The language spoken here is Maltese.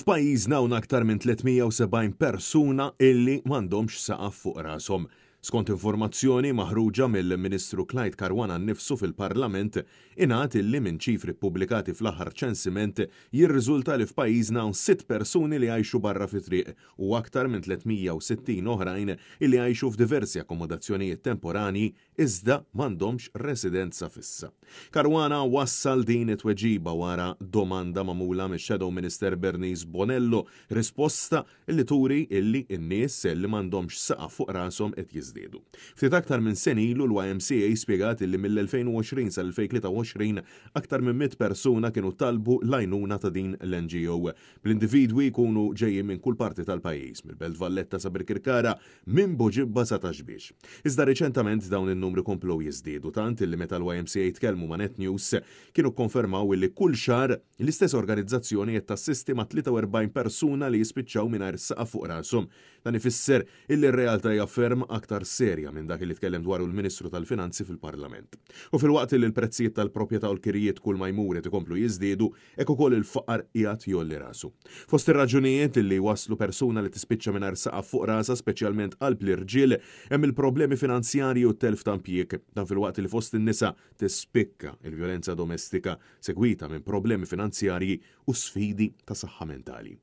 F'pajjiżna hawn aktar minn 370 persuna illi m'għandhomx saqaf fuq rashom. Skont informazzjoni maħruġa mill-Ministru Clyde Karwana nnifsu fil-Parlament, ingħad illi minn ċifri publikati fl-aħħar ċensiment jirriżulta li f'pajjiżna sitt persuni li għajxu barra fit-triq u aktar minn 360 oħrajn illi għajxu f'diversi akkomodazzjonijiet temporani iżda m'għandhomx residenza fissa. Karwana wassal din it-tweġiba wara domanda mamula mis shadow Minister Bernice Bonello risposta li turi illi n-nies li m'għandhomx saqa fuq rashom qed żdiedu. Ftit aktar minn sen ilu l-YMCA spiegat li mill-2020 sal-2023 aktar minn 100 persuna kienu talbu lajnuna ta' din l-NGO. Bl-individwi jkunu ġejjin minn kull parti tal-pajjiż, mill-Belt Valletta sa Birkirkara minn Boġibba sa Taxbiex. Iżda reċentament dawn in-numri komplu jiżdiedu tant illi meta l-YMCA tkellmu ma' Net News kienu konfermaw li kull xar l-istess organizzazzjoni qed tassisti ma' 43 persuna li jispiċċaw mingħajr saqa fuq rashom. Dan ifisser illi r-realtà jafferm ferm aktar iktar serja minn dak li tkellem dwar il ministru tal-Finanzi fil-Parlament. U fil-waqt li l-prezzijiet tal-proprjetà u l-kirijiet kull ma jmur qed ikomplu jiżdiedu, hekk ukoll il-faqar qiegħed jolli rasu. Fost ir-raġunijiet li waslu persuna li tispiċċa mingħajr arsaqa fuq rasa speċjalment qalb l-irġiel hemm il-problemi finanzjarji u telf tampijek dan fil-waqt li fost in-nisa tispikka il-vjolenza domestika segwita minn problemi finanzjarji u sfidi ta' saħħa mentali.